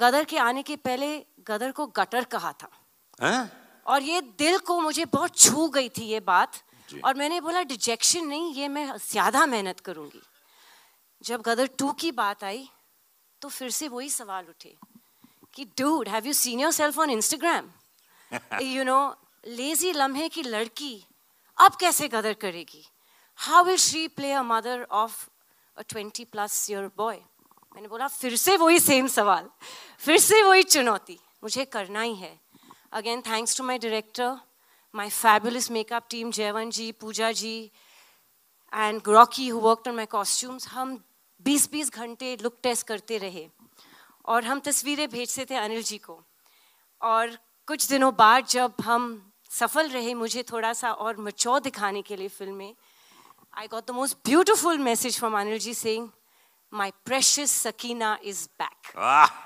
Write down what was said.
गदर के आने के पहले गदर को गटर कहा था है? और ये दिल को मुझे बहुत छू गई थी ये बात और मैंने बोला डिजेक्शन नहीं ये मैं ज्यादा मेहनत करूंगी जब गदर टू की बात आई तो फिर से वही सवाल उठे कि dude have you seen yourself on Instagram you know lazy लम्हे की लड़की अब कैसे गदर करेगी how will she play a mother of a twenty plus year boy मैंने बोला फिर से वही सेम सवाल फिर से वही चुनौती मुझे करना ही है again thanks to my director my fabulous makeup team Jaywan ji Pooja ji and ग्रॉकी who work on my costumes हम 20-20 घंटे लुक टेस्ट करते रहे और हम तस्वीरें भेजते थे अनिल जी को और कुछ दिनों बाद जब हम सफल रहे मुझे थोड़ा सा और मचो दिखाने के लिए फिल्म में I got the most beautiful message from Anil ji Singh my precious Sakina is back